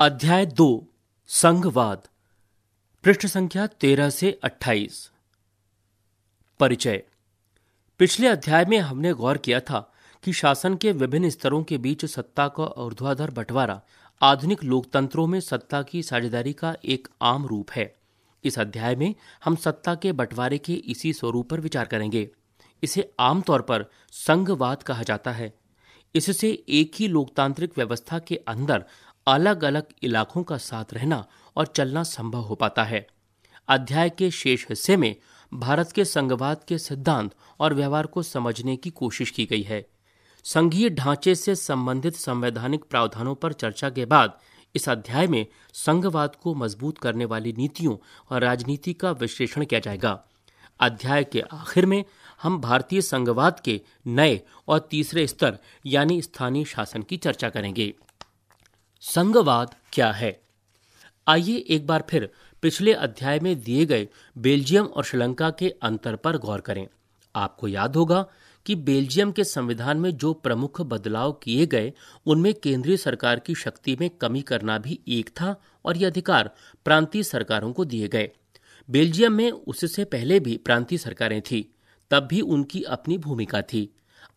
अध्याय दो संघवाद पृष्ठ संख्या तेरह से अट्ठाईस परिचय पिछले अध्याय में हमने गौर किया था कि शासन के विभिन्न स्तरों के बीच सत्ता का ऊर्ध्वाधर बंटवारा आधुनिक लोकतंत्रों में सत्ता की साझेदारी का एक आम रूप है इस अध्याय में हम सत्ता के बंटवारे के इसी स्वरूप पर विचार करेंगे इसे आमतौर पर संघवाद कहा जाता है इससे एक ही लोकतांत्रिक व्यवस्था के अंदर अलग अलग इलाकों का साथ रहना और चलना संभव हो पाता है अध्याय के शेष हिस्से में भारत के संघवाद के सिद्धांत और व्यवहार को समझने की कोशिश की गई है संघीय ढांचे से संबंधित संवैधानिक प्रावधानों पर चर्चा के बाद इस अध्याय में संघवाद को मजबूत करने वाली नीतियों और राजनीति का विश्लेषण किया जाएगा अध्याय के आखिर में हम भारतीय संघवाद के नए और तीसरे स्तर यानी स्थानीय शासन की चर्चा करेंगे संघवाद क्या है आइए एक बार फिर पिछले अध्याय में दिए गए बेल्जियम और श्रीलंका के अंतर पर गौर करें आपको याद होगा कि बेल्जियम के संविधान में जो प्रमुख बदलाव किए गए उनमें केंद्रीय सरकार की शक्ति में कमी करना भी एक था और ये अधिकार प्रांतीय सरकारों को दिए गए बेल्जियम में उससे पहले भी प्रांतीय सरकारें थी तब भी उनकी अपनी भूमिका थी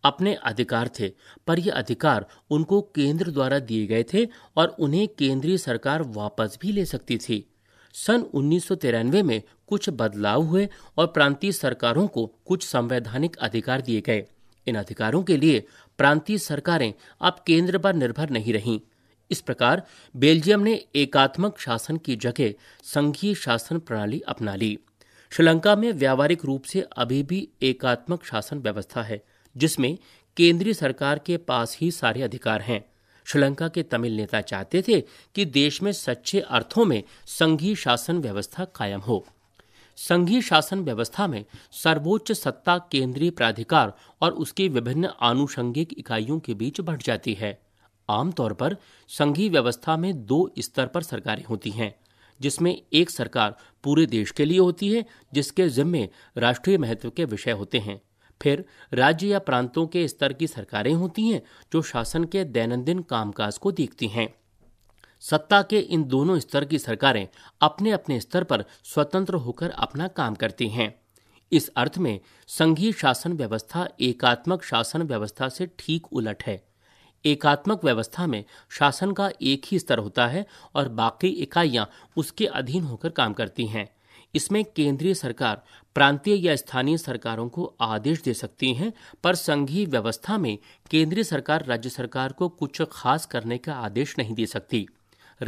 अपने अधिकार थे पर ये अधिकार उनको केंद्र द्वारा दिए गए थे और उन्हें केंद्रीय सरकार वापस भी ले सकती थी सन उन्नीस में कुछ बदलाव हुए और प्रांतीय सरकारों को कुछ संवैधानिक अधिकार दिए गए इन अधिकारों के लिए प्रांतीय सरकारें अब केंद्र पर निर्भर नहीं रहीं इस प्रकार बेल्जियम ने एकात्मक शासन की जगह संघीय शासन प्रणाली अपना ली श्रीलंका में व्यावहारिक रूप से अभी भी एकात्मक शासन व्यवस्था है जिसमें केंद्रीय सरकार के पास ही सारे अधिकार हैं श्रीलंका के तमिल नेता चाहते थे कि देश में सच्चे अर्थों में संघीय शासन व्यवस्था कायम हो संघीय शासन व्यवस्था में सर्वोच्च सत्ता केंद्रीय प्राधिकार और उसकी विभिन्न आनुषंगिक इकाइयों के बीच बढ़ जाती है आमतौर पर संघीय व्यवस्था में दो स्तर पर सरकारें होती हैं जिसमें एक सरकार पूरे देश के लिए होती है जिसके जिम्मे राष्ट्रीय महत्व के विषय होते हैं फिर राज्य या प्रांतों के स्तर की सरकारें होती हैं जो शासन के दैनंदिन कामकाज को देखती हैं सत्ता के इन दोनों स्तर की सरकारें अपने अपने स्तर पर स्वतंत्र होकर अपना काम करती हैं इस अर्थ में संघीय शासन व्यवस्था एकात्मक शासन व्यवस्था से ठीक उलट है एकात्मक व्यवस्था में शासन का एक ही स्तर होता है और बाकी इकाइयां उसके अधीन होकर काम करती हैं इसमें केंद्रीय सरकार प्रांतीय या स्थानीय सरकारों को आदेश दे सकती हैं पर संघीय व्यवस्था में केंद्रीय सरकार राज्य सरकार को कुछ खास करने का आदेश नहीं दे सकती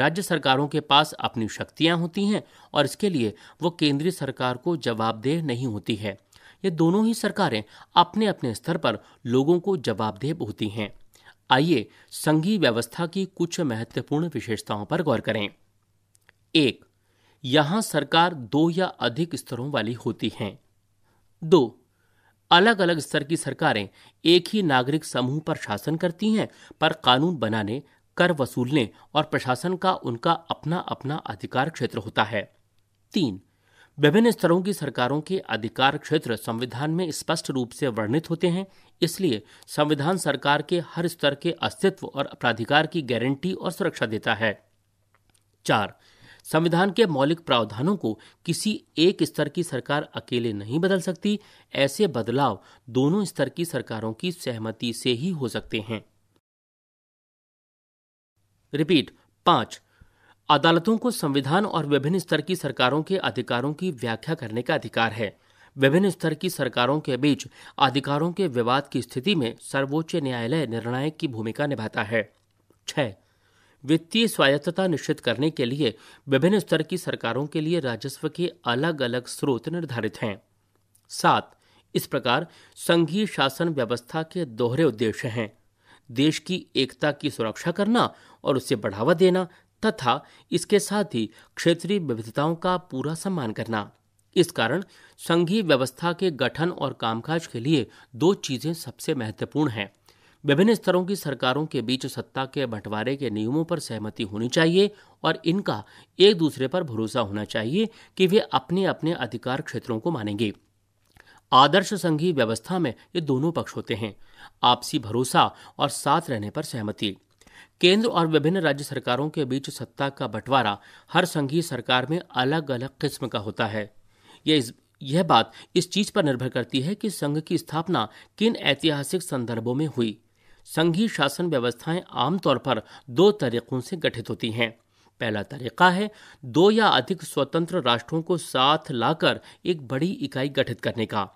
राज्य सरकारों के पास अपनी शक्तियां होती हैं और इसके लिए वो केंद्रीय सरकार को जवाबदेह नहीं होती है ये दोनों ही सरकारें अपने अपने स्तर पर लोगों को जवाबदेह होती हैं आइए संघीय व्यवस्था की कुछ महत्वपूर्ण विशेषताओं पर गौर करें एक यहां सरकार दो या अधिक स्तरों वाली होती हैं दो अलग अलग स्तर की सरकारें एक ही नागरिक समूह पर शासन करती हैं पर कानून बनाने कर वसूलने और प्रशासन का उनका अपना अपना अधिकार क्षेत्र होता है तीन विभिन्न स्तरों की सरकारों के अधिकार क्षेत्र संविधान में स्पष्ट रूप से वर्णित होते हैं इसलिए संविधान सरकार के हर स्तर के अस्तित्व और अपराधिकार की गारंटी और सुरक्षा देता है चार संविधान के मौलिक प्रावधानों को किसी एक स्तर की सरकार अकेले नहीं बदल सकती ऐसे बदलाव दोनों स्तर की सरकारों की सहमति से ही हो सकते हैं रिपीट पांच अदालतों को संविधान और विभिन्न स्तर की सरकारों के अधिकारों की व्याख्या करने का अधिकार है विभिन्न स्तर की सरकारों के बीच अधिकारों के विवाद की स्थिति में सर्वोच्च न्यायालय निर्णायक की भूमिका निभाता है छह वित्तीय स्वायत्तता निश्चित करने के लिए विभिन्न स्तर की सरकारों के लिए राजस्व के अलग अलग स्रोत निर्धारित हैं सात इस प्रकार संघीय शासन व्यवस्था के दोहरे उद्देश्य हैं देश की एकता की सुरक्षा करना और उसे बढ़ावा देना तथा इसके साथ ही क्षेत्रीय विविधताओं का पूरा सम्मान करना इस कारण संघीय व्यवस्था के गठन और कामकाज के लिए दो चीजें सबसे महत्वपूर्ण हैं विभिन्न स्तरों की सरकारों के बीच सत्ता के बंटवारे के नियमों पर सहमति होनी चाहिए और इनका एक दूसरे पर भरोसा होना चाहिए कि वे अपने अपने अधिकार क्षेत्रों को मानेंगे आदर्श संघीय व्यवस्था में ये दोनों पक्ष होते हैं आपसी भरोसा और साथ रहने पर सहमति केंद्र और विभिन्न राज्य सरकारों के बीच सत्ता का बंटवारा हर संघीय सरकार में अलग अलग किस्म का होता है यह इस यह बात इस चीज पर निर्भर करती है कि संघ की स्थापना किन ऐतिहासिक संदर्भों में हुई संघीय शासन व्यवस्थाएं आमतौर पर दो तरीकों से गठित होती हैं पहला तरीका है दो या अधिक स्वतंत्र राष्ट्रों को साथ लाकर एक बड़ी इकाई गठित करने का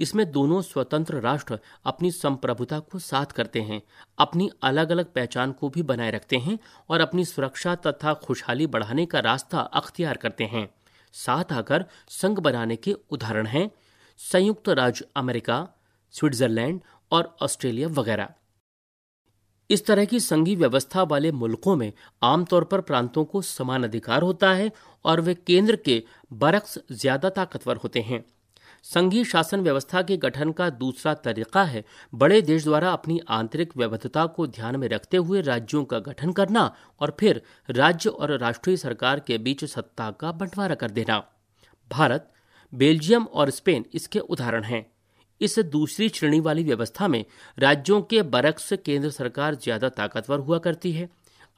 इसमें दोनों स्वतंत्र राष्ट्र अपनी संप्रभुता को साथ करते हैं अपनी अलग अलग पहचान को भी बनाए रखते हैं और अपनी सुरक्षा तथा खुशहाली बढ़ाने का रास्ता अख्तियार करते हैं साथ आकर संघ बनाने के उदाहरण हैं संयुक्त राज्य अमेरिका स्विट्जरलैंड और ऑस्ट्रेलिया वगैरह इस तरह की संघी व्यवस्था वाले मुल्कों में आमतौर पर प्रांतों को समान अधिकार होता है और वे केंद्र के बरक्स ज्यादा ताकतवर होते हैं संघीय शासन व्यवस्था के गठन का दूसरा तरीका है बड़े देश द्वारा अपनी आंतरिक व्यवधता को ध्यान में रखते हुए राज्यों का गठन करना और फिर राज्य और राष्ट्रीय सरकार के बीच सत्ता का बंटवारा कर देना भारत बेल्जियम और स्पेन इसके उदाहरण हैं इस दूसरी श्रेणी वाली व्यवस्था में राज्यों के बरक्स केंद्र सरकार ज्यादा ताकतवर हुआ करती है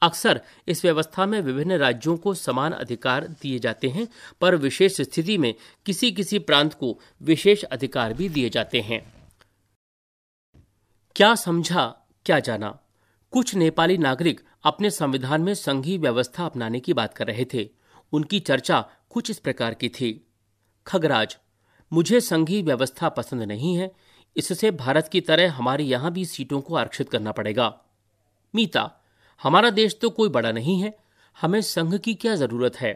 अक्सर इस व्यवस्था में विभिन्न राज्यों को समान अधिकार दिए जाते हैं पर विशेष स्थिति में किसी किसी प्रांत को विशेष अधिकार भी दिए जाते हैं क्या समझा क्या जाना कुछ नेपाली नागरिक अपने संविधान में संघीय व्यवस्था अपनाने की बात कर रहे थे उनकी चर्चा कुछ इस प्रकार की थी खगराज मुझे संघीय व्यवस्था पसंद नहीं है इससे भारत की तरह हमारे यहां भी सीटों को आरक्षित करना पड़ेगा मीता हमारा देश तो कोई बड़ा नहीं है हमें संघ की क्या जरूरत है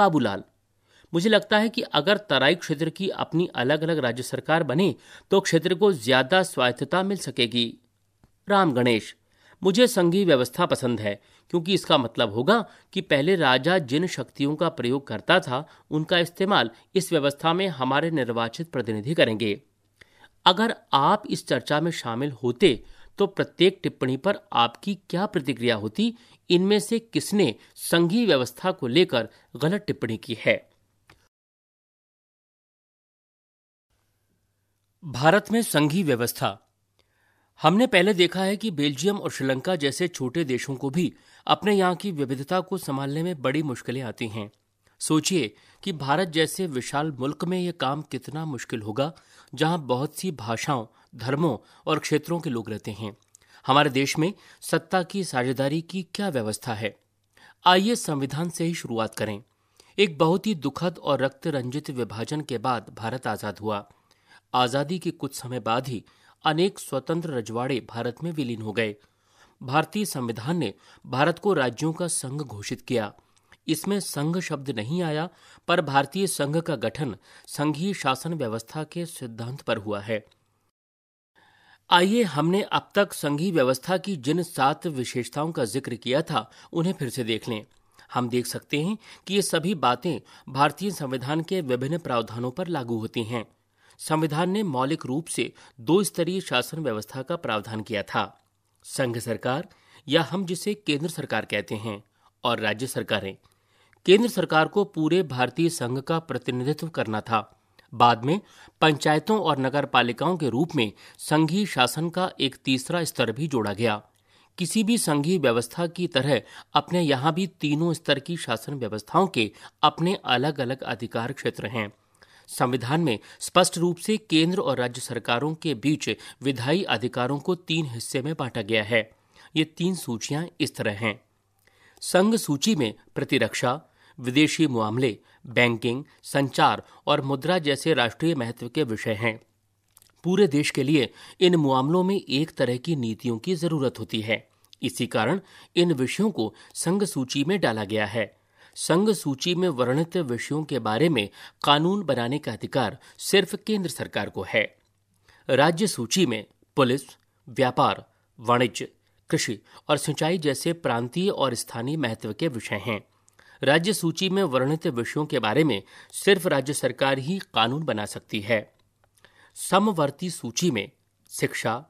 बाबूलाल मुझे लगता है कि अगर तराई क्षेत्र की अपनी अलग अलग राज्य सरकार बने तो क्षेत्र को ज्यादा स्वायत्तता मिल सकेगी राम गणेश मुझे संघीय व्यवस्था पसंद है क्योंकि इसका मतलब होगा कि पहले राजा जिन शक्तियों का प्रयोग करता था उनका इस्तेमाल इस व्यवस्था में हमारे निर्वाचित प्रतिनिधि करेंगे अगर आप इस चर्चा में शामिल होते तो प्रत्येक टिप्पणी पर आपकी क्या प्रतिक्रिया होती इनमें से किसने संघीय व्यवस्था को लेकर गलत टिप्पणी की है भारत में संघीय व्यवस्था हमने पहले देखा है कि बेल्जियम और श्रीलंका जैसे छोटे देशों को भी अपने यहाँ की विविधता को संभालने में बड़ी मुश्किलें आती हैं सोचिए कि भारत जैसे विशाल मुल्क में ये काम कितना मुश्किल होगा जहाँ बहुत सी भाषाओं धर्मों और क्षेत्रों के लोग रहते हैं हमारे देश में सत्ता की साझेदारी की क्या व्यवस्था है आइए संविधान से ही शुरुआत करें एक बहुत ही दुखद और रक्त रंजित विभाजन के बाद भारत आजाद हुआ आजादी के कुछ समय बाद ही अनेक स्वतंत्र रजवाड़े भारत में विलीन हो गए भारतीय संविधान ने भारत को राज्यों का संघ घोषित किया इसमें संघ शब्द नहीं आया पर भारतीय संघ का गठन संघीय शासन व्यवस्था के सिद्धांत पर हुआ है आइए हमने अब तक संघीय व्यवस्था की जिन सात विशेषताओं का जिक्र किया था उन्हें फिर से देख लें हम देख सकते हैं कि ये सभी बातें भारतीय संविधान के विभिन्न प्रावधानों पर लागू होती हैं संविधान ने मौलिक रूप से दो स्तरीय शासन व्यवस्था का प्रावधान किया था संघ सरकार या हम जिसे केंद्र सरकार कहते हैं और राज्य सरकारें केंद्र सरकार को पूरे भारतीय संघ का प्रतिनिधित्व करना था बाद में पंचायतों और नगर पालिकाओं के रूप में संघीय शासन का एक तीसरा स्तर भी जोड़ा गया किसी भी संघीय व्यवस्था की तरह अपने यहाँ भी तीनों स्तर की शासन व्यवस्थाओं के अपने अलग अलग अधिकार क्षेत्र हैं संविधान में स्पष्ट रूप से केंद्र और राज्य सरकारों के बीच विधायी अधिकारों को तीन हिस्से में बांटा गया है ये तीन सूचियां इस तरह हैं संघ सूची में प्रतिरक्षा विदेशी मामले बैंकिंग संचार और मुद्रा जैसे राष्ट्रीय महत्व के विषय हैं पूरे देश के लिए इन मामलों में एक तरह की नीतियों की जरूरत होती है इसी कारण इन विषयों को संघ सूची में डाला गया है संघ सूची में वर्णित विषयों के बारे में कानून बनाने का अधिकार सिर्फ केंद्र सरकार को है राज्य सूची में पुलिस व्यापार वाणिज्य कृषि और सिंचाई जैसे प्रांतीय और स्थानीय महत्व के विषय हैं राज्य सूची में वर्णित विषयों के बारे में सिर्फ राज्य सरकार ही कानून बना सकती है समवर्ती सूची में शिक्षा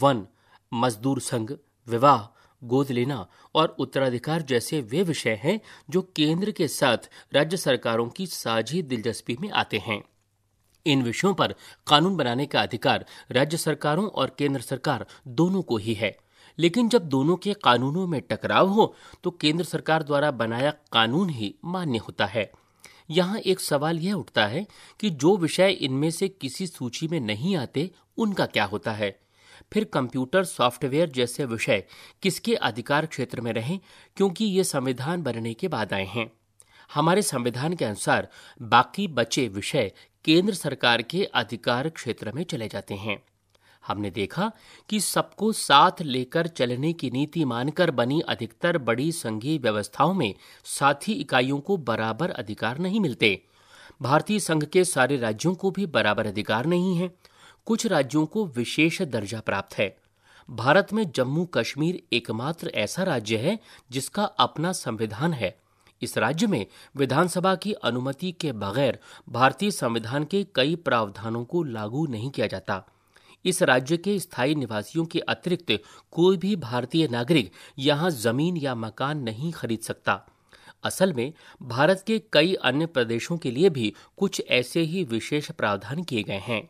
वन मजदूर संघ विवाह गोद लेना और उत्तराधिकार जैसे वे विषय हैं जो केंद्र के साथ राज्य सरकारों की साझी दिलचस्पी में आते हैं इन विषयों पर कानून बनाने का अधिकार राज्य सरकारों और केंद्र सरकार दोनों को ही है लेकिन जब दोनों के कानूनों में टकराव हो तो केंद्र सरकार द्वारा बनाया कानून ही मान्य होता है यहाँ एक सवाल यह उठता है कि जो विषय इनमें से किसी सूची में नहीं आते उनका क्या होता है फिर कंप्यूटर सॉफ्टवेयर जैसे विषय किसके अधिकार क्षेत्र में रहें क्योंकि ये संविधान बनने के बाद आए हैं हमारे संविधान के अनुसार बाकी बचे विषय केंद्र सरकार के अधिकार क्षेत्र में चले जाते हैं हमने देखा कि सबको साथ लेकर चलने की नीति मानकर बनी अधिकतर बड़ी संघीय व्यवस्थाओं में साथी इकाइयों को बराबर अधिकार नहीं मिलते भारतीय संघ के सारे राज्यों को भी बराबर अधिकार नहीं है कुछ राज्यों को विशेष दर्जा प्राप्त है भारत में जम्मू कश्मीर एकमात्र ऐसा राज्य है जिसका अपना संविधान है इस राज्य में विधानसभा की अनुमति के बगैर भारतीय संविधान के कई प्रावधानों को लागू नहीं किया जाता इस राज्य के स्थायी निवासियों के अतिरिक्त कोई भी भारतीय नागरिक यहाँ जमीन या मकान नहीं खरीद सकता असल में भारत के कई अन्य प्रदेशों के लिए भी कुछ ऐसे ही विशेष प्रावधान किए गए हैं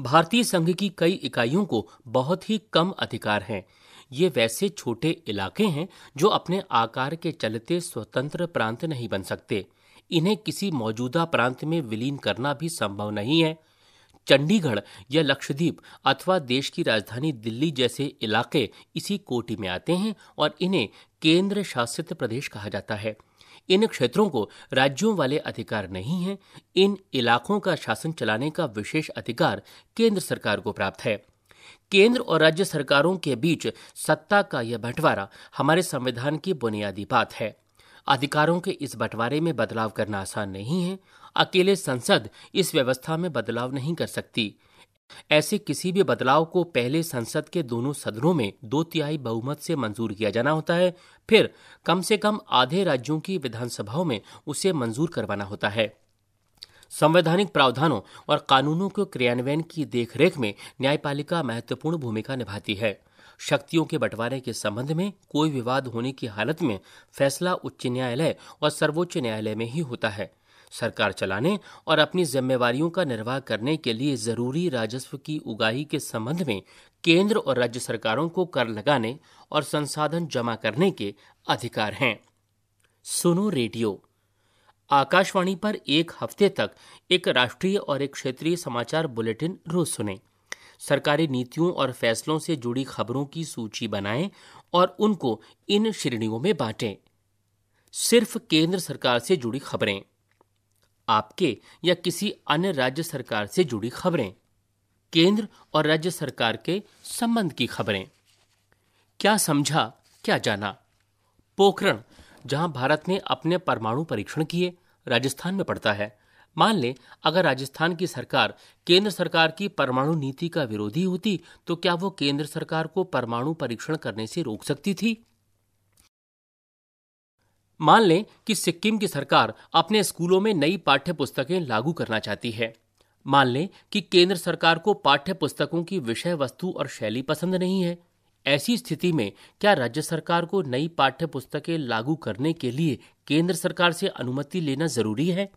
भारतीय संघ की कई इकाइयों को बहुत ही कम अधिकार हैं ये वैसे छोटे इलाके हैं जो अपने आकार के चलते स्वतंत्र प्रांत नहीं बन सकते इन्हें किसी मौजूदा प्रांत में विलीन करना भी संभव नहीं है चंडीगढ़ या लक्षद्वीप अथवा देश की राजधानी दिल्ली जैसे इलाके इसी कोटि में आते हैं और इन्हें केंद्र शासित प्रदेश कहा जाता है इन क्षेत्रों को राज्यों वाले अधिकार नहीं हैं इन इलाकों का शासन चलाने का विशेष अधिकार केंद्र सरकार को प्राप्त है केंद्र और राज्य सरकारों के बीच सत्ता का यह बंटवारा हमारे संविधान की बुनियादी बात है अधिकारों के इस बंटवारे में बदलाव करना आसान नहीं है अकेले संसद इस व्यवस्था में बदलाव नहीं कर सकती ऐसे किसी भी बदलाव को पहले संसद के दोनों सदनों में दो तिहाई बहुमत से मंजूर किया जाना होता है फिर कम से कम आधे राज्यों की विधानसभाओं में उसे मंजूर करवाना होता है संवैधानिक प्रावधानों और कानूनों के क्रियान्वयन की देखरेख में न्यायपालिका महत्वपूर्ण भूमिका निभाती है शक्तियों के बंटवारे के संबंध में कोई विवाद होने की हालत में फैसला उच्च न्यायालय और सर्वोच्च न्यायालय में ही होता है सरकार चलाने और अपनी जिम्मेवारियों का निर्वाह करने के लिए जरूरी राजस्व की उगाही के संबंध में केंद्र और राज्य सरकारों को कर लगाने और संसाधन जमा करने के अधिकार हैं सुनो रेडियो आकाशवाणी पर एक हफ्ते तक एक राष्ट्रीय और एक क्षेत्रीय समाचार बुलेटिन रोज सुने सरकारी नीतियों और फैसलों से जुड़ी खबरों की सूची बनाएं और उनको इन श्रेणियों में बांटें सिर्फ केंद्र सरकार से जुड़ी खबरें आपके या किसी अन्य राज्य सरकार से जुड़ी खबरें केंद्र और राज्य सरकार के संबंध की खबरें क्या समझा क्या जाना पोखरण जहां भारत ने अपने परमाणु परीक्षण किए राजस्थान में पड़ता है मान लें अगर राजस्थान की सरकार केंद्र सरकार की परमाणु नीति का विरोधी होती तो क्या वो केंद्र सरकार को परमाणु परीक्षण करने से रोक सकती थी मान लें कि सिक्किम की सरकार अपने स्कूलों में नई पाठ्य पुस्तकें लागू करना चाहती है मान लें कि केंद्र सरकार को पाठ्य पुस्तकों की विषय वस्तु और शैली पसंद नहीं है ऐसी स्थिति में क्या राज्य सरकार को नई पाठ्य पुस्तकें लागू करने के लिए केंद्र सरकार से अनुमति लेना जरूरी है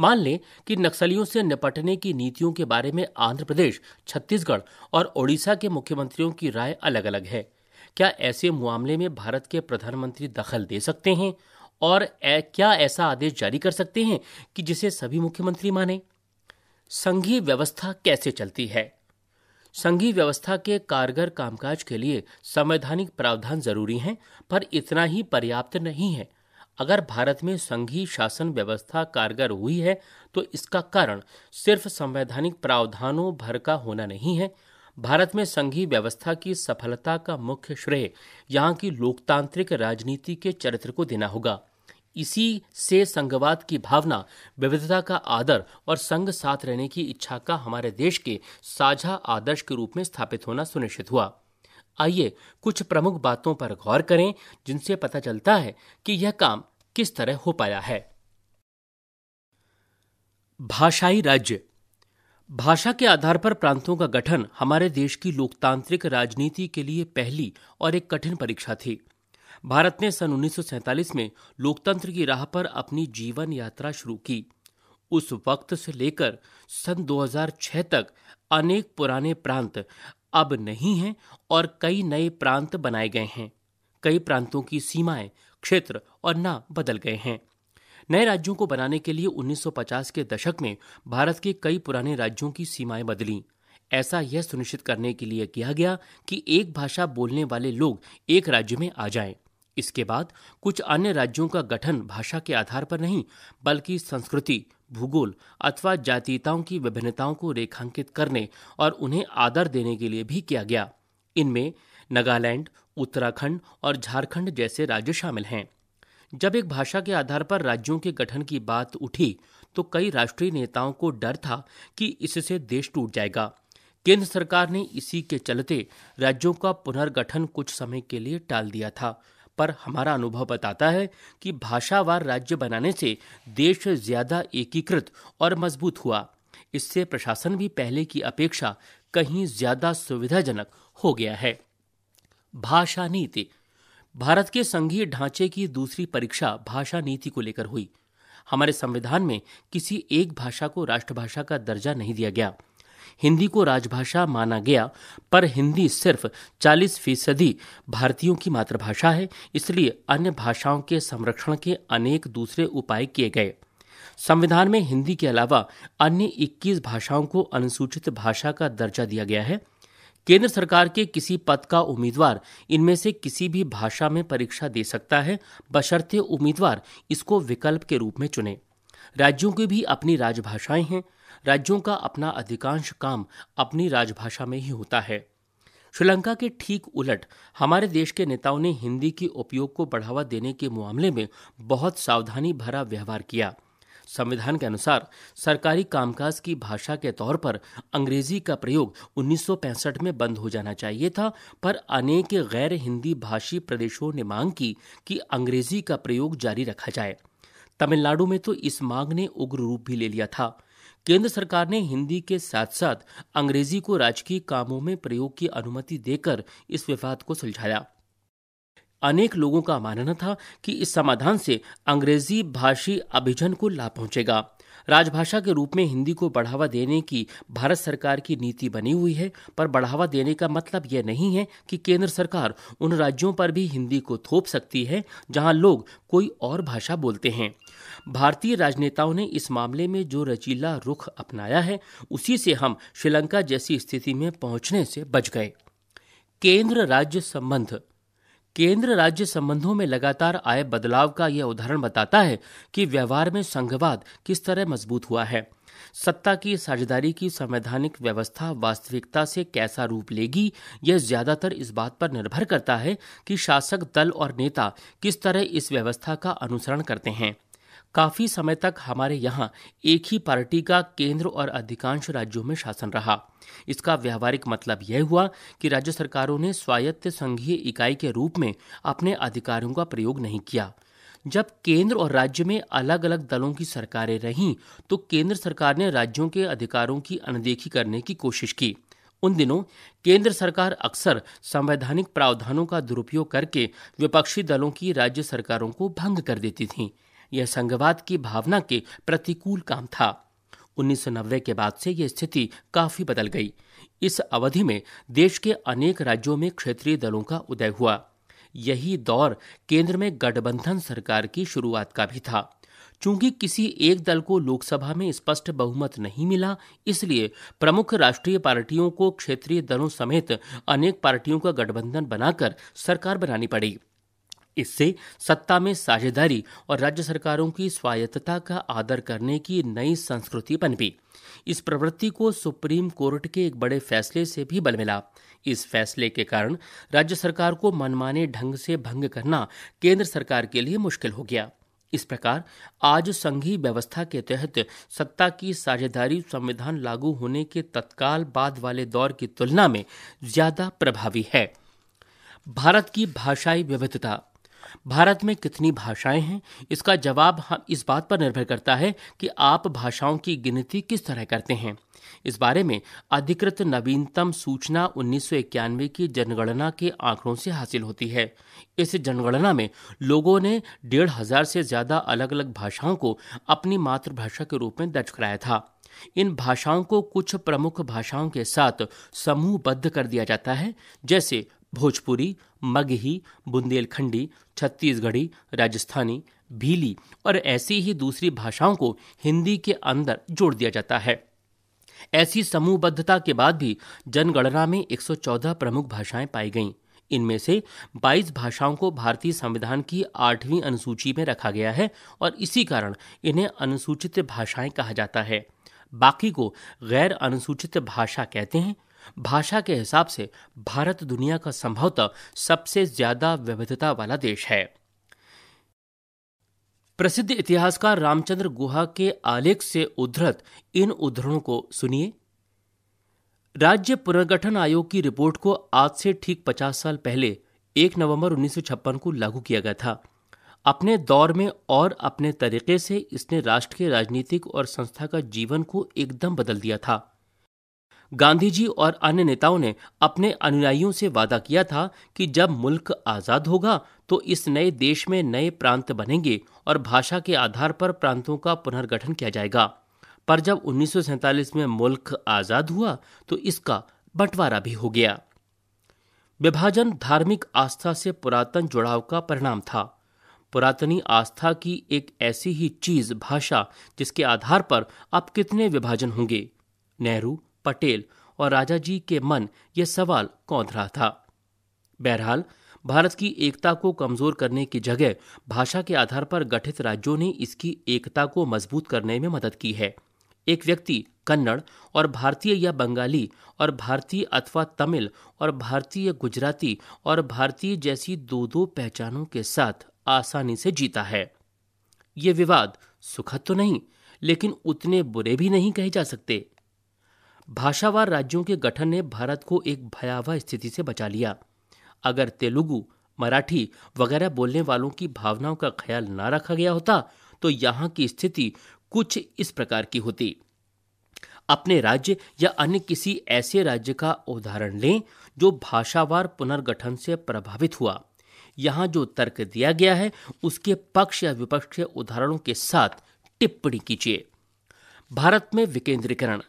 मान लें कि नक्सलियों से निपटने की नीतियों के बारे में आंध्र प्रदेश छत्तीसगढ़ और ओडिशा के मुख्यमंत्रियों की राय अलग अलग है क्या ऐसे मामले में भारत के प्रधानमंत्री दखल दे सकते हैं और क्या ऐसा आदेश जारी कर सकते हैं कि जिसे सभी मुख्यमंत्री माने संघीय व्यवस्था कैसे चलती है संघीय व्यवस्था के कारगर कामकाज के लिए संवैधानिक प्रावधान जरूरी हैं पर इतना ही पर्याप्त नहीं है अगर भारत में संघीय शासन व्यवस्था कारगर हुई है तो इसका कारण सिर्फ संवैधानिक प्रावधानों भर का होना नहीं है भारत में संघीय व्यवस्था की सफलता का मुख्य श्रेय यहाँ की लोकतांत्रिक राजनीति के चरित्र को देना होगा इसी से संघवाद की भावना विविधता का आदर और संघ साथ रहने की इच्छा का हमारे देश के साझा आदर्श के रूप में स्थापित होना सुनिश्चित हुआ आइए कुछ प्रमुख बातों पर गौर करें जिनसे पता चलता है कि यह काम किस तरह हो पाया है भाषाई राज्य भाषा के आधार पर प्रांतों का गठन हमारे देश की लोकतांत्रिक राजनीति के लिए पहली और एक कठिन परीक्षा थी भारत ने सन उन्नीस में लोकतंत्र की राह पर अपनी जीवन यात्रा शुरू की उस वक्त से लेकर सन 2006 तक अनेक पुराने प्रांत अब नहीं हैं और कई नए प्रांत बनाए गए हैं कई प्रांतों की सीमाएं क्षेत्र और नाम बदल गए हैं नए राज्यों को बनाने के लिए 1950 के दशक में भारत के कई पुराने राज्यों की सीमाएं बदली ऐसा यह सुनिश्चित करने के लिए किया गया कि एक भाषा बोलने वाले लोग एक राज्य में आ जाएं। इसके बाद कुछ अन्य राज्यों का गठन भाषा के आधार पर नहीं बल्कि संस्कृति भूगोल अथवा जातीयताओं की विभिन्नताओं को रेखांकित करने और उन्हें आदर देने के लिए भी किया गया इनमें नागालैंड उत्तराखंड और झारखंड जैसे राज्य शामिल हैं जब एक भाषा के आधार पर राज्यों के गठन की बात उठी तो कई राष्ट्रीय नेताओं को डर था कि इससे देश टूट जाएगा केंद्र सरकार ने इसी के चलते राज्यों का पुनर्गठन कुछ समय के लिए टाल दिया था पर हमारा अनुभव बताता है कि भाषावार राज्य बनाने से देश ज्यादा एकीकृत और मजबूत हुआ इससे प्रशासन भी पहले की अपेक्षा कहीं ज्यादा सुविधाजनक हो गया है भाषा नीति भारत के संघीय ढांचे की दूसरी परीक्षा भाषा नीति को लेकर हुई हमारे संविधान में किसी एक भाषा को राष्ट्रभाषा का दर्जा नहीं दिया गया हिंदी को राजभाषा माना गया पर हिंदी सिर्फ 40 फीसदी भारतीयों की मातृभाषा है इसलिए अन्य भाषाओं के संरक्षण के अनेक दूसरे उपाय किए गए संविधान में हिंदी के अलावा अन्य 21 भाषाओं को अनुसूचित भाषा का दर्जा दिया गया है केंद्र सरकार के किसी पद का उम्मीदवार इनमें से किसी भी भाषा में परीक्षा दे सकता है बशर्ते उम्मीदवार इसको विकल्प के रूप में चुने राज्यों की भी अपनी राजभाषाएं हैं राज्यों का अपना अधिकांश काम अपनी राजभाषा में ही होता है श्रीलंका के ठीक उलट हमारे देश के नेताओं ने हिंदी के उपयोग को बढ़ावा देने के मामले में बहुत सावधानी भरा व्यवहार किया संविधान के अनुसार सरकारी कामकाज की भाषा के तौर पर अंग्रेजी का प्रयोग 1965 में बंद हो जाना चाहिए था पर अनेक गैर हिंदी भाषी प्रदेशों ने मांग की कि अंग्रेजी का प्रयोग जारी रखा जाए तमिलनाडु में तो इस मांग ने उग्र रूप भी ले लिया था केंद्र सरकार ने हिंदी के साथ साथ अंग्रेजी को राजकीय कामों में प्रयोग की अनुमति देकर इस विवाद को सुलझाया अनेक लोगों का मानना था कि इस समाधान से अंग्रेजी भाषी अभिजन को लाभ पहुंचेगा राजभाषा के रूप में हिंदी को बढ़ावा देने की भारत सरकार की नीति बनी हुई है पर बढ़ावा देने का मतलब यह नहीं है कि केंद्र सरकार उन राज्यों पर भी हिंदी को थोप सकती है जहां लोग कोई और भाषा बोलते हैं भारतीय राजनेताओं ने इस मामले में जो रचीला रुख अपनाया है उसी से हम श्रीलंका जैसी स्थिति में पहुंचने से बच गए केंद्र राज्य संबंध केंद्र राज्य संबंधों में लगातार आए बदलाव का यह उदाहरण बताता है कि व्यवहार में संघवाद किस तरह मजबूत हुआ है सत्ता की साझेदारी की संवैधानिक व्यवस्था वास्तविकता से कैसा रूप लेगी यह ज्यादातर इस बात पर निर्भर करता है कि शासक दल और नेता किस तरह इस व्यवस्था का अनुसरण करते हैं काफी समय तक हमारे यहाँ एक ही पार्टी का केंद्र और अधिकांश राज्यों में शासन रहा इसका व्यावहारिक मतलब यह हुआ कि राज्य सरकारों ने स्वायत्त संघीय इकाई के रूप में अपने अधिकारों का प्रयोग नहीं किया जब केंद्र और राज्य में अलग अलग दलों की सरकारें रहीं तो केंद्र सरकार ने राज्यों के अधिकारों की अनदेखी करने की कोशिश की उन दिनों केंद्र सरकार अक्सर संवैधानिक प्रावधानों का दुरुपयोग करके विपक्षी दलों की राज्य सरकारों को भंग कर देती थी यह संघवाद की भावना के प्रतिकूल काम था 1990 के बाद से यह स्थिति काफी बदल गई इस अवधि में देश के अनेक राज्यों में क्षेत्रीय दलों का उदय हुआ यही दौर केंद्र में गठबंधन सरकार की शुरुआत का भी था चूंकि किसी एक दल को लोकसभा में स्पष्ट बहुमत नहीं मिला इसलिए प्रमुख राष्ट्रीय पार्टियों को क्षेत्रीय दलों समेत अनेक पार्टियों का गठबंधन बनाकर सरकार बनानी पड़ी इससे सत्ता में साझेदारी और राज्य सरकारों की स्वायत्तता का आदर करने की नई संस्कृति पनपी इस प्रवृत्ति को सुप्रीम कोर्ट के एक बड़े फैसले से भी बल मिला इस फैसले के कारण राज्य सरकार को मनमाने ढंग से भंग करना केंद्र सरकार के लिए मुश्किल हो गया इस प्रकार आज संघीय व्यवस्था के तहत सत्ता की साझेदारी संविधान लागू होने के तत्काल बाद वाले दौर की तुलना में ज्यादा प्रभावी है भारत की भाषाई विविधता भारत में कितनी भाषाएं हैं इसका जवाब हम इस बात पर निर्भर करता है कि आप भाषाओं की गिनती किस तरह करते हैं इस बारे में अधिकृत नवीनतम सूचना उन्नीस की जनगणना के आंकड़ों से हासिल होती है इस जनगणना में लोगों ने डेढ़ हजार से ज्यादा अलग अलग भाषाओं को अपनी मातृभाषा के रूप में दर्ज कराया था इन भाषाओं को कुछ प्रमुख भाषाओं के साथ समूहबद्ध कर दिया जाता है जैसे भोजपुरी मगही बुंदेलखंडी छत्तीसगढ़ी राजस्थानी भीली और ऐसी ही दूसरी भाषाओं को हिंदी के अंदर जोड़ दिया जाता है ऐसी समूहबद्धता के बाद भी जनगणना में 114 प्रमुख भाषाएं पाई गईं इनमें से 22 भाषाओं को भारतीय संविधान की आठवीं अनुसूची में रखा गया है और इसी कारण इन्हें अनुसूचित भाषाएं कहा जाता है बाकी को गैर अनुसूचित भाषा कहते हैं भाषा के हिसाब से भारत दुनिया का संभवतः सबसे ज्यादा विविधता वाला देश है प्रसिद्ध इतिहासकार रामचंद्र गुहा के आलेख से उद्धृत इन उद्धरणों को सुनिए राज्य पुनर्गठन आयोग की रिपोर्ट को आज से ठीक 50 साल पहले 1 नवंबर उन्नीस को लागू किया गया था अपने दौर में और अपने तरीके से इसने राष्ट्र के राजनीतिक और संस्था का जीवन को एकदम बदल दिया था गांधी जी और अन्य नेताओं ने अपने अनुयायियों से वादा किया था कि जब मुल्क आज़ाद होगा तो इस नए देश में नए प्रांत बनेंगे और भाषा के आधार पर प्रांतों का पुनर्गठन किया जाएगा पर जब उन्नीस में मुल्क आज़ाद हुआ तो इसका बंटवारा भी हो गया विभाजन धार्मिक आस्था से पुरातन जुड़ाव का परिणाम था पुरातनी आस्था की एक ऐसी ही चीज भाषा जिसके आधार पर अब कितने विभाजन होंगे नेहरू पटेल और राजा जी के मन यह सवाल कौंध रहा था बहरहाल भारत की एकता को कमजोर करने की जगह भाषा के आधार पर गठित राज्यों ने इसकी एकता को मजबूत करने में मदद की है एक व्यक्ति कन्नड़ और भारतीय या बंगाली और भारतीय अथवा तमिल और भारतीय गुजराती और भारतीय जैसी दो दो पहचानों के साथ आसानी से जीता है ये विवाद सुखद तो नहीं लेकिन उतने बुरे भी नहीं कहे जा सकते भाषावार राज्यों के गठन ने भारत को एक भयावह स्थिति से बचा लिया अगर तेलुगु मराठी वगैरह बोलने वालों की भावनाओं का ख्याल ना रखा गया होता तो यहाँ की स्थिति कुछ इस प्रकार की होती अपने राज्य या अन्य किसी ऐसे राज्य का उदाहरण लें जो भाषावार पुनर्गठन से प्रभावित हुआ यहाँ जो तर्क दिया गया है उसके पक्ष या विपक्ष के उदाहरणों के साथ टिप्पणी कीजिए भारत में विकेंद्रीकरण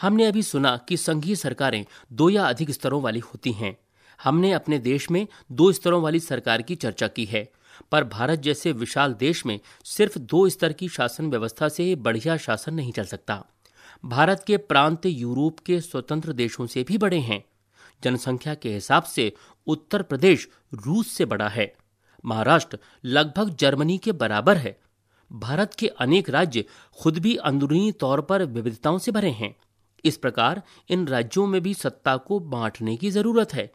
हमने अभी सुना कि संघीय सरकारें दो या अधिक स्तरों वाली होती हैं हमने अपने देश में दो स्तरों वाली सरकार की चर्चा की है पर भारत जैसे विशाल देश में सिर्फ दो स्तर की शासन व्यवस्था से बढ़िया शासन नहीं चल सकता भारत के प्रांत यूरोप के स्वतंत्र देशों से भी बड़े हैं जनसंख्या के हिसाब से उत्तर प्रदेश रूस से बड़ा है महाराष्ट्र लगभग जर्मनी के बराबर है भारत के अनेक राज्य खुद भी अंदरूनी तौर पर विविधताओं से भरे हैं इस प्रकार इन राज्यों में भी सत्ता को बांटने की जरूरत है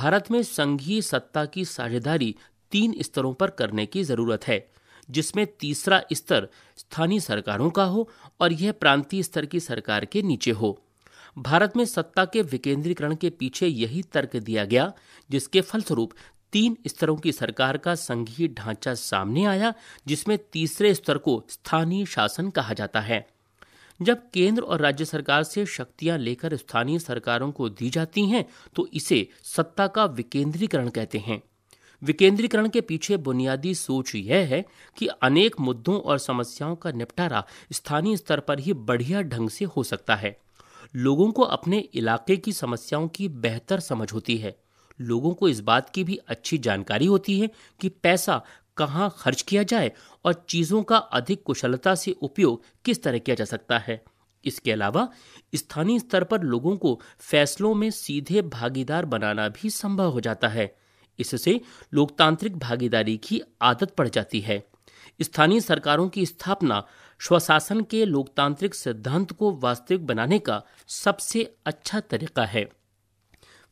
भारत में संघीय सत्ता की साझेदारी तीन स्तरों पर करने की जरूरत है जिसमें तीसरा स्तर स्थानीय सरकारों का हो और यह प्रांतीय स्तर की सरकार के नीचे हो भारत में सत्ता के विकेंद्रीकरण के पीछे यही तर्क दिया गया जिसके फलस्वरूप तीन स्तरों की सरकार का संघीय ढांचा सामने आया जिसमें तीसरे स्तर को स्थानीय शासन कहा जाता है जब केंद्र और राज्य सरकार से शक्तियां लेकर स्थानीय सरकारों को दी जाती हैं तो इसे सत्ता का विकेंद्रीकरण कहते हैं विकेंद्रीकरण के पीछे बुनियादी सोच यह है कि अनेक मुद्दों और समस्याओं का निपटारा स्थानीय स्तर पर ही बढ़िया ढंग से हो सकता है लोगों को अपने इलाके की समस्याओं की बेहतर समझ होती है लोगों को इस बात की भी अच्छी जानकारी होती है कि पैसा कहाँ खर्च किया जाए और चीज़ों का अधिक कुशलता से उपयोग किस तरह किया जा सकता है इसके अलावा स्थानीय स्तर पर लोगों को फैसलों में सीधे भागीदार बनाना भी संभव हो जाता है इससे लोकतांत्रिक भागीदारी की आदत पड़ जाती है स्थानीय सरकारों की स्थापना स्वशासन के लोकतांत्रिक सिद्धांत को वास्तविक बनाने का सबसे अच्छा तरीका है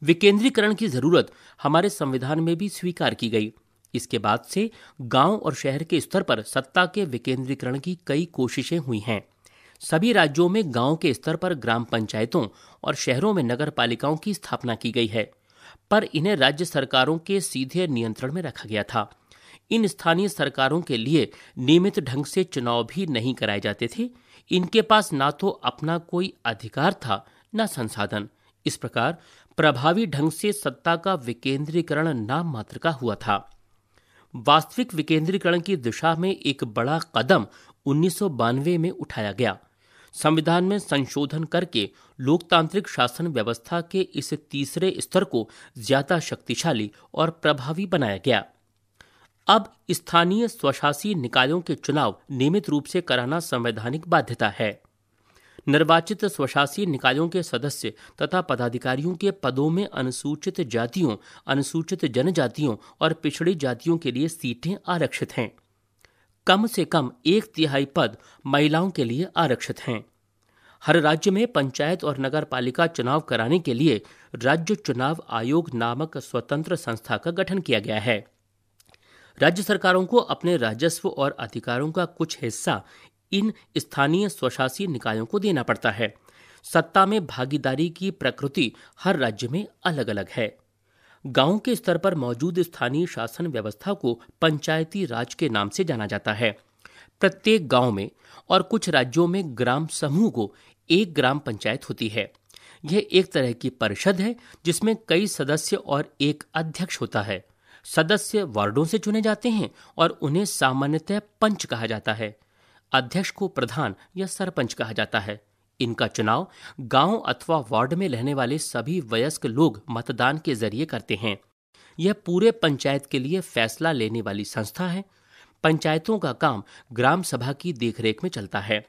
विकेंद्रीकरण की जरूरत हमारे संविधान में भी स्वीकार की गई इसके बाद से गांव और शहर के स्तर पर सत्ता के विकेंद्रीकरण की कई कोशिशें हुई हैं सभी राज्यों में गांव के स्तर पर ग्राम पंचायतों और शहरों में नगर पालिकाओं की स्थापना की गई है पर इन्हें राज्य सरकारों के सीधे नियंत्रण में रखा गया था इन स्थानीय सरकारों के लिए नियमित ढंग से चुनाव भी नहीं कराए जाते थे इनके पास ना तो अपना कोई अधिकार था न संसाधन इस प्रकार प्रभावी ढंग से सत्ता का विकेंद्रीकरण नाम मात्र का हुआ था वास्तविक विकेंद्रीकरण की दिशा में एक बड़ा कदम उन्नीस में उठाया गया संविधान में संशोधन करके लोकतांत्रिक शासन व्यवस्था के इस तीसरे स्तर को ज्यादा शक्तिशाली और प्रभावी बनाया गया अब स्थानीय स्वशासी निकायों के चुनाव नियमित रूप से कराना संवैधानिक बाध्यता है निर्वाचित स्वशासी निकायों के सदस्य तथा पदाधिकारियों के पदों में अनुसूचित जातियों अनुसूचित जनजातियों और पिछड़ी जातियों के लिए सीटें आरक्षित हैं कम से कम एक तिहाई पद महिलाओं के लिए आरक्षित हैं हर राज्य में पंचायत और नगर पालिका चुनाव कराने के लिए राज्य चुनाव आयोग नामक स्वतंत्र संस्था का गठन किया गया है राज्य सरकारों को अपने राजस्व और अधिकारों का कुछ हिस्सा इन स्थानीय स्वशासी निकायों को देना पड़ता है सत्ता में भागीदारी की प्रकृति हर राज्य में अलग अलग है गांव के स्तर पर मौजूद स्थानीय शासन व्यवस्था को पंचायती राज के नाम से जाना जाता है प्रत्येक गांव में और कुछ राज्यों में ग्राम समूह को एक ग्राम पंचायत होती है यह एक तरह की परिषद है जिसमें कई सदस्य और एक अध्यक्ष होता है सदस्य वार्डों से चुने जाते हैं और उन्हें सामान्यतः पंच कहा जाता है अध्यक्ष को प्रधान या सरपंच कहा जाता है इनका चुनाव गांव अथवा वार्ड में रहने वाले सभी वयस्क लोग मतदान के जरिए करते हैं यह पूरे पंचायत के लिए फैसला लेने वाली संस्था है पंचायतों का काम ग्राम सभा की देखरेख में चलता है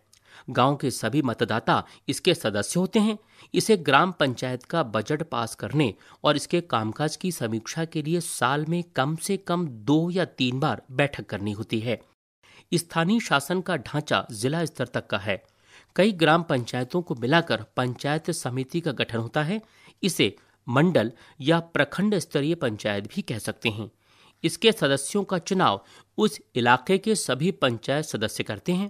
गांव के सभी मतदाता इसके सदस्य होते हैं इसे ग्राम पंचायत का बजट पास करने और इसके कामकाज की समीक्षा के लिए साल में कम से कम दो या तीन बार बैठक करनी होती है स्थानीय शासन का ढांचा जिला स्तर तक का है कई ग्राम पंचायतों को मिलाकर पंचायत समिति का गठन होता है इसे मंडल या प्रखंड स्तरीय पंचायत भी कह सकते हैं इसके सदस्यों का चुनाव उस इलाके के सभी पंचायत सदस्य करते हैं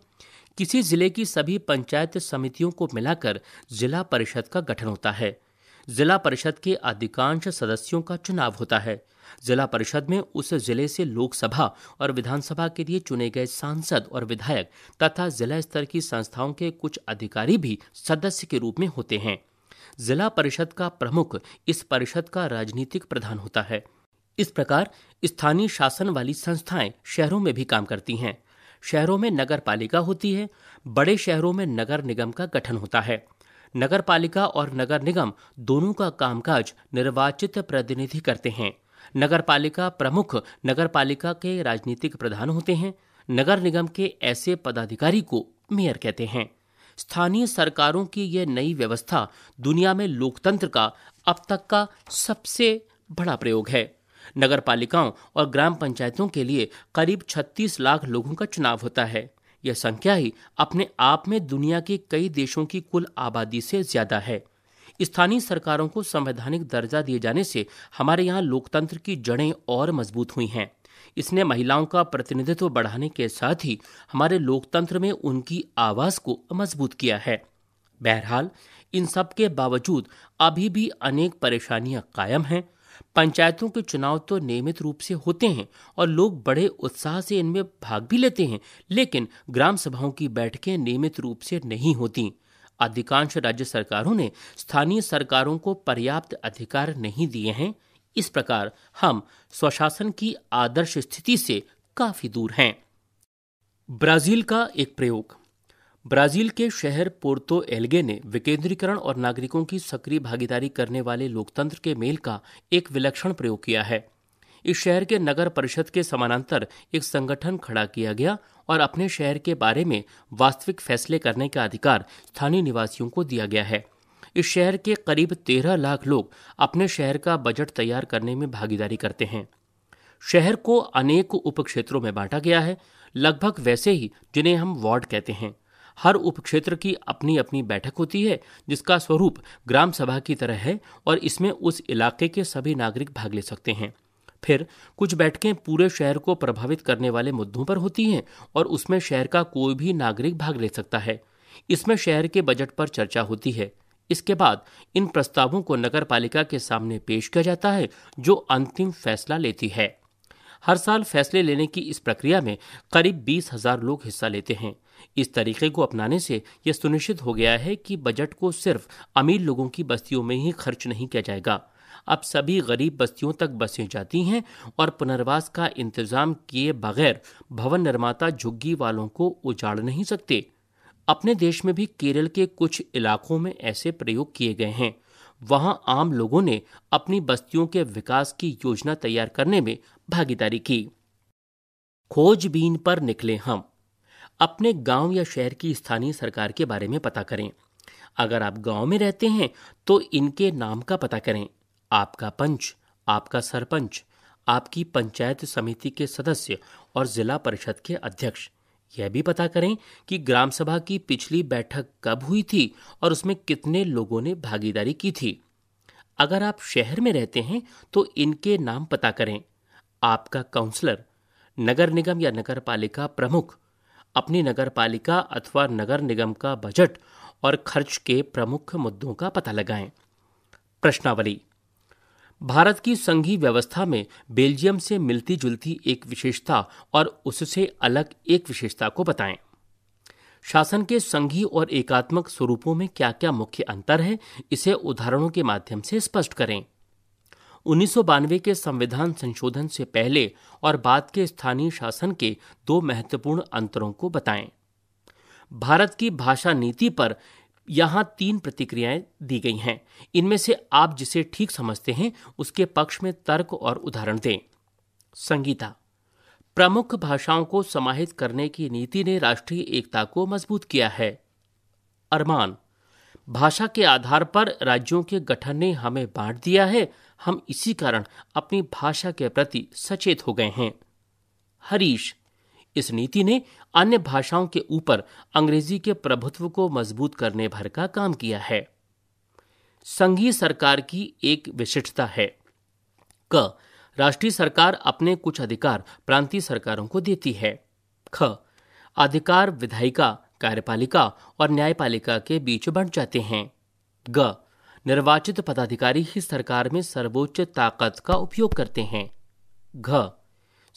किसी जिले की सभी पंचायत समितियों को मिलाकर जिला परिषद का गठन होता है जिला परिषद के अधिकांश सदस्यों का चुनाव होता है जिला परिषद में उस जिले से लोकसभा और विधानसभा के लिए चुने गए सांसद और विधायक तथा जिला स्तर की संस्थाओं के कुछ अधिकारी भी सदस्य के रूप में होते हैं जिला परिषद का प्रमुख इस परिषद का राजनीतिक प्रधान होता है इस प्रकार स्थानीय शासन वाली संस्थाएं शहरों में भी काम करती हैं शहरों में नगर पालिका होती है बड़े शहरों में नगर निगम का गठन होता है नगर पालिका और नगर निगम दोनों का कामकाज निर्वाचित प्रतिनिधि करते हैं नगरपालिका प्रमुख नगरपालिका के राजनीतिक प्रधान होते हैं नगर निगम के ऐसे पदाधिकारी को मेयर कहते हैं स्थानीय सरकारों की यह नई व्यवस्था दुनिया में लोकतंत्र का अब तक का सबसे बड़ा प्रयोग है नगर पालिकाओं और ग्राम पंचायतों के लिए करीब 36 लाख लोगों का चुनाव होता है यह संख्या ही अपने आप में दुनिया के कई देशों की कुल आबादी से ज्यादा है स्थानीय सरकारों को संवैधानिक दर्जा दिए जाने से हमारे यहाँ लोकतंत्र की जड़ें और मजबूत हुई हैं इसने महिलाओं का प्रतिनिधित्व बढ़ाने के साथ ही हमारे लोकतंत्र में उनकी आवाज को मजबूत किया है बहरहाल इन सब के बावजूद अभी भी अनेक परेशानियां कायम हैं पंचायतों के चुनाव तो नियमित रूप से होते हैं और लोग बड़े उत्साह से इनमें भाग भी लेते हैं लेकिन ग्राम सभाओं की बैठकें नियमित रूप से नहीं होती अधिकांश राज्य सरकारों ने स्थानीय सरकारों को पर्याप्त अधिकार नहीं दिए हैं इस प्रकार हम स्वशासन की आदर्श स्थिति से काफी दूर हैं ब्राजील का एक प्रयोग ब्राजील के शहर पोर्तो एल्गे ने विकेंद्रीकरण और नागरिकों की सक्रिय भागीदारी करने वाले लोकतंत्र के मेल का एक विलक्षण प्रयोग किया है इस शहर के नगर परिषद के समानांतर एक संगठन खड़ा किया गया और अपने शहर के बारे में वास्तविक फैसले करने का अधिकार स्थानीय निवासियों को दिया गया है इस शहर के करीब तेरह लाख लोग अपने शहर का बजट तैयार करने में भागीदारी करते हैं शहर को अनेक उप क्षेत्रों में बांटा गया है लगभग वैसे ही जिन्हें हम वार्ड कहते हैं हर उपक्षेत्र की अपनी अपनी बैठक होती है जिसका स्वरूप ग्राम सभा की तरह है और इसमें उस इलाके के सभी नागरिक भाग ले सकते हैं फिर कुछ बैठकें पूरे शहर को प्रभावित करने वाले मुद्दों पर होती हैं और उसमें शहर का कोई भी नागरिक भाग ले सकता है इसमें शहर के बजट पर चर्चा होती है इसके बाद इन प्रस्तावों को नगर पालिका के सामने पेश किया जाता है जो अंतिम फैसला लेती है हर साल फैसले लेने की इस प्रक्रिया में करीब बीस हजार लोग हिस्सा लेते हैं इस तरीके को अपनाने से यह सुनिश्चित हो गया है कि बजट को सिर्फ अमीर लोगों की बस्तियों में ही खर्च नहीं किया जाएगा अब सभी गरीब बस्तियों तक बसें जाती हैं और पुनर्वास का इंतजाम किए बगैर भवन निर्माता झुग्गी वालों को उजाड़ नहीं सकते अपने देश में भी केरल के कुछ इलाकों में ऐसे प्रयोग किए गए हैं वहां आम लोगों ने अपनी बस्तियों के विकास की योजना तैयार करने में भागीदारी की खोजबीन पर निकले हम अपने गांव या शहर की स्थानीय सरकार के बारे में पता करें अगर आप गांव में रहते हैं तो इनके नाम का पता करें आपका पंच आपका सरपंच आपकी पंचायत समिति के सदस्य और जिला परिषद के अध्यक्ष यह भी पता करें कि ग्राम सभा की पिछली बैठक कब हुई थी और उसमें कितने लोगों ने भागीदारी की थी अगर आप शहर में रहते हैं तो इनके नाम पता करें आपका काउंसलर नगर निगम या नगर पालिका प्रमुख अपनी नगर पालिका अथवा नगर निगम का बजट और खर्च के प्रमुख मुद्दों का पता लगाएं प्रश्नावली भारत की संघी व्यवस्था में बेल्जियम से मिलती जुलती एक विशेषता और उससे अलग एक विशेषता को बताएं शासन के संघी और एकात्मक स्वरूपों में क्या क्या मुख्य अंतर है इसे उदाहरणों के माध्यम से स्पष्ट करें उन्नीस के संविधान संशोधन से पहले और बाद के स्थानीय शासन के दो महत्वपूर्ण अंतरों को बताएं भारत की भाषा नीति पर यहाँ तीन प्रतिक्रियाएं दी गई हैं इनमें से आप जिसे ठीक समझते हैं उसके पक्ष में तर्क और उदाहरण दें संगीता प्रमुख भाषाओं को समाहित करने की नीति ने राष्ट्रीय एकता को मजबूत किया है अरमान भाषा के आधार पर राज्यों के गठन ने हमें बांट दिया है हम इसी कारण अपनी भाषा के प्रति सचेत हो गए हैं हरीश इस नीति ने अन्य भाषाओं के ऊपर अंग्रेजी के प्रभुत्व को मजबूत करने भर का काम किया है संघीय सरकार की एक विशिष्टता है क राष्ट्रीय सरकार अपने कुछ अधिकार प्रांतीय सरकारों को देती है ख अधिकार विधायिका कार्यपालिका और न्यायपालिका के बीच बंट जाते हैं ग निर्वाचित पदाधिकारी ही सरकार में सर्वोच्च ताकत का उपयोग करते हैं घ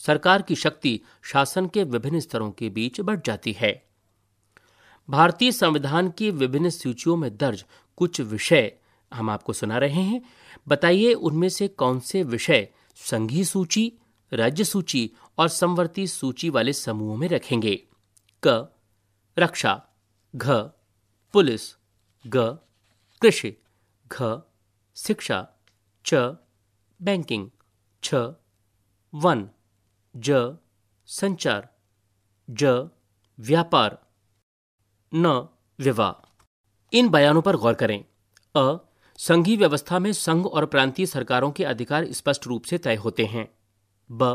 सरकार की शक्ति शासन के विभिन्न स्तरों के बीच बढ़ जाती है भारतीय संविधान की विभिन्न सूचियों में दर्ज कुछ विषय हम आपको सुना रहे हैं बताइए उनमें से कौन से विषय संघीय सूची राज्य सूची और संवर्ती सूची वाले समूहों में रखेंगे क रक्षा घ पुलिस ग कृषि घ शिक्षा च बैंकिंग छ वन ज संचार ज व्यापार न विवाह इन बयानों पर गौर करें अ संघीय व्यवस्था में संघ और प्रांतीय सरकारों के अधिकार स्पष्ट रूप से तय होते हैं ब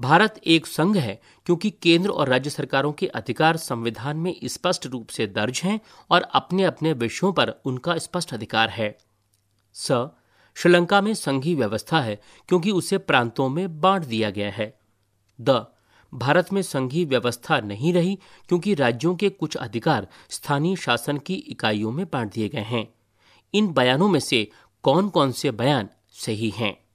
भारत एक संघ है क्योंकि केंद्र और राज्य सरकारों के अधिकार संविधान में स्पष्ट रूप से दर्ज हैं और अपने अपने विषयों पर उनका स्पष्ट अधिकार है स श्रीलंका में संघीय व्यवस्था है क्योंकि उसे प्रांतों में बांट दिया गया है द भारत में संघीय व्यवस्था नहीं रही क्योंकि राज्यों के कुछ अधिकार स्थानीय शासन की इकाइयों में बांट दिए गए हैं इन बयानों में से कौन कौन से बयान सही हैं